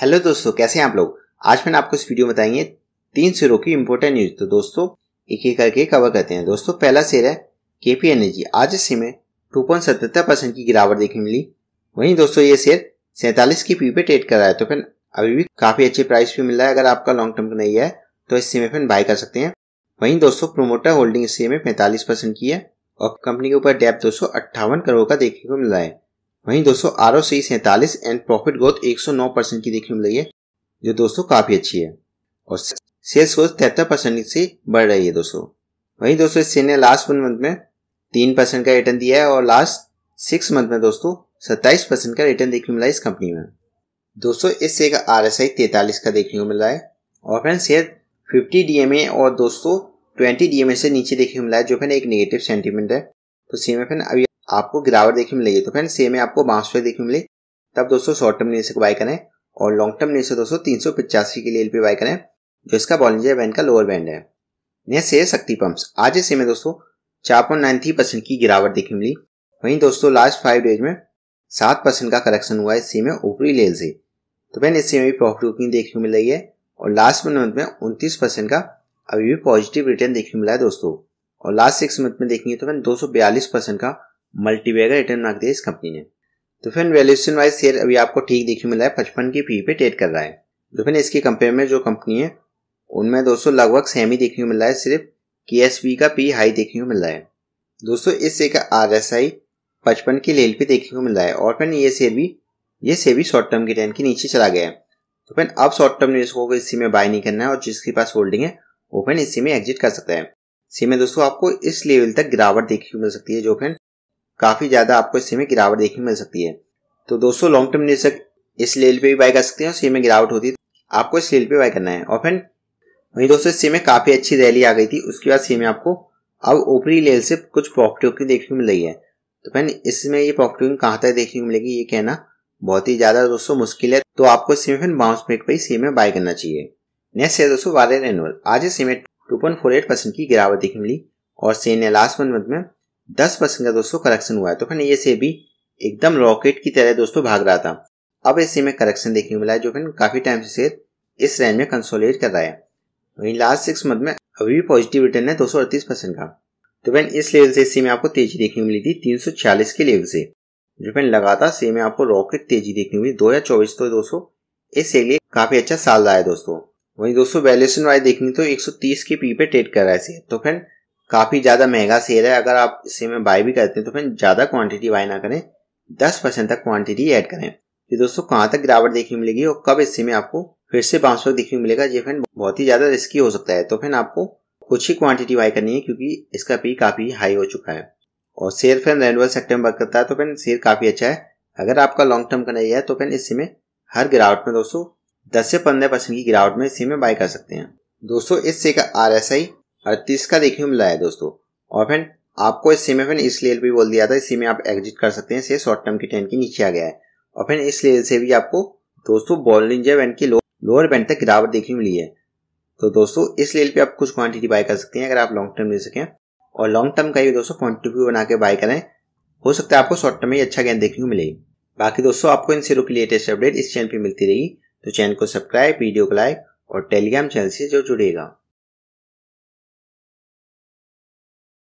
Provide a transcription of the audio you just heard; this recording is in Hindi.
हेलो दोस्तों कैसे हैं आप लोग आज मैंने आपको इस वीडियो में बताएंगे तीन शेरों की इम्पोर्टेंट न्यूज तो दोस्तों एक एक करके कवर करते हैं दोस्तों पहला शेयर है के पी एनर्जी आज इस में टू पॉइंट सतहत्तर परसेंट की गिरावट देखने मिली वहीं दोस्तों ये शेयर सैंतालीस की पी e पे ट्रेड कर रहा है तो फिर अभी भी काफी अच्छे प्राइस भी मिल रहा है अगर आपका लॉन्ग टर्म नहीं है तो इस में फिर बाय कर सकते हैं वहीं दोस्तों प्रोमोटर होल्डिंग इस में पैंतालीस परसेंट की है और कंपनी के ऊपर डेप सौ अट्ठावन करोड़ का देखने को मिल रहा है वहीं दोस्तों आर ओ सी सैंतालीस एंड प्रॉफिट ग्रोथ 109 परसेंट की देखने को मिल रही है जो दोस्तों काफ़ी अच्छी है और सेल्स ग्रोथ तिहत्तर परसेंट से बढ़ रही है दोस्तों वहीं दोस्तों इस शेयर ने लास्ट वन मंथ में तीन परसेंट का रिटर्न दिया है और लास्ट सिक्स मंथ में दोस्तों सत्ताईस परसेंट का रिटर्न देखने को मिला है इस कंपनी में दोस्तों इस शेयर का आर एस आई तैतालीस का देखने को मिल रहा है और friend share fifty D M A और दोस्तों ट्वेंटी डी एम ए से नीचे देखने को मिला है जो फिर एक नेगेटिव सेंटीमेंट है तो शेयर फ्रेंड अभी आपको गिरावट देखने मिलेगी तो फ्रेंड सेम है आपको बाउंस बासठ देखने मिले तब दोस्तों शॉर्ट टर्म निवेश को बाय करें और लॉन्ग टर्म निवेश दोस्तों तीन सौ पिचासी के लिए एल बाय करें जो इसका बॉलिंग बैंड का लोअर बैंड है नेक्स्ट है शक्ति पंप्स आज इस में दोस्तों चार पॉइंट नाइन थ्री परसेंट की गिरावट देखने मिली वहीं दोस्तों लास्ट फाइव डेज में सात परसेंट का करेक्शन हुआ है इस में ऊपरी लेल से तो बहन इस में भी प्रॉफिट बुकिंग देखने मिल रही है और लास्ट वन मंथ में उनतीस परसेंट का अभी भी पॉजिटिव रिटर्न देखने मिला है दोस्तों और लास्ट सिक्स मंथ में देखेंगे तो बहन दो सौ बयालीस परसेंट का मल्टीवेयर का रिटर्न मार्क दिया इस कंपनी ने तो फिर वैल्यूशन वाइज शेयर अभी आपको ठीक देखने मिला है पचपन की पी पे ट्रेड कर रहा है तो फिर इसकी कंपेयर में जो कंपनी है उनमें दोस्तों लगभग सेम ही देखने को मिल रहा है सिर्फ के का पी हाई देखने को मिल रहा है दोस्तों इस शेयर का आर एस आई पचपन की लेल पे देखने को मिल रहा है और फिर ये शेयर भी ये शेयर भी शॉर्ट टर्म के टेन के नीचे चला गया है तो फिर अब शॉर्ट टर्म निवेशकों को इसी में बाय नहीं करना है और जिसके पास होल्डिंग है वो फिर इसी में एग्जिट कर सकता है इसी में दोस्तों आपको इस लेवल तक गिरावट देखने को मिल सकती है जो फिर काफ़ी ज़्यादा आपको इससे में गिरावट देखने मिल सकती है तो दोस्तों लॉन्ग टर्म निवेशक इस लेवल पे भी बाय कर सकते हैं सी में गिरावट होती है आपको इस लेवल पे बाय करना है और फिर वहीं दोस्तों इस सी में काफ़ी अच्छी रैली आ गई थी उसके बाद सी में आपको अब ऊपरी लेवल से कुछ प्रॉफिट देखने को मिल रही है तो फिर इसमें ये प्रॉफिट कहाँ तक देखने को मिलेगी ये कहना बहुत ही ज़्यादा दोस्तों मुश्किल है तो आपको इस फिर बाउंस मेट पर ही सी में बाय करना चाहिए नेक्स्ट है दोस्तों वारेन एनुअल आज इस सी two point four eight percent की गिरावट देखने मिली और सी ने लास्ट मंथ में दस परसेंट का दोस्तों करेक्शन हुआ है तो फिर ये से भी एकदम रॉकेट की तरह दोस्तों भाग रहा था अब इसे में करेक्शन देखने को मिला है जो फिर काफ़ी टाइम से इस रेंज में कंसोलिडेट कर रहा है वहीं लास्ट सिक्स मंथ में अभी भी पॉजिटिव रिटर्न है दो परसेंट का तो फिर इस लेवल से इसी में आपको तेजी देखने को मिली थी तीन के लेवल से जो फिर लगातार से में आपको रॉकेट तेजी देखने को मिली दो तो दोस्तों इसके लिए काफी अच्छा साल रहा है दोस्तों वहीं दोस्तों वैल्यूएशन वाइज देखनी तो 130 के पी पे ट्रेड कर रहा है तो फ्रेंड काफ़ी ज़्यादा महंगा शेयर है अगर आप इससे में बाय भी करते हैं तो फिर ज़्यादा क्वांटिटी बाय ना करें दस परसेंट तक क्वांटिटी ऐड करें कि दोस्तों कहां तक गिरावट देखने मिलेगी और कब इससे में आपको फिर से बाउंस बैक देखने मिलेगा ये फिर बहुत ही ज़्यादा रिस्की हो सकता है तो फिर आपको कुछ ही क्वांटिटी बाय करनी है क्योंकि इसका पी काफ़ी हाई हो चुका है और शेयर फिर रेनुअल सेक्टर में करता है तो फिर शेयर काफ़ी अच्छा है अगर आपका लॉन्ग टर्म करना है तो फिर इससे में हर गिरावट में दोस्तों दस से पंद्रह परसेंट की गिरावट में इसी में बाय कर सकते हैं दोस्तों इससे का आर एस आई अड़तीस का देखने हम मिला है दोस्तों और फिर आपको इस सीमे फ्रेंड इस लेवल पर बोल दिया था इसी में आप एग्जिट कर सकते हैं शॉर्ट टर्म की टेंट के नीचे आ गया है और फिर इस लेवल से भी आपको दोस्तों बॉलिंग बैंड की लोअर बैंड तक गिरावट देखने मिली है तो दोस्तों इस लेवल पे आप कुछ क्वांटिटी बाय कर सकते हैं अगर आप लॉन्ग टर्म ले सकें और लॉन्ग टर्म का भी दोस्तों पॉइंट बना के बाय करें हो सकता है आपको शॉर्ट टर्म में अच्छा गेंद देखने को मिलेगी बाकी दोस्तों आपको इन शेयरों की लेटेस्ट अपडेट इस चैनल पर मिलती रही तो चैनल को सब्सक्राइब वीडियो को लाइक और टेलीग्राम चैनल से जो जुड़ेगा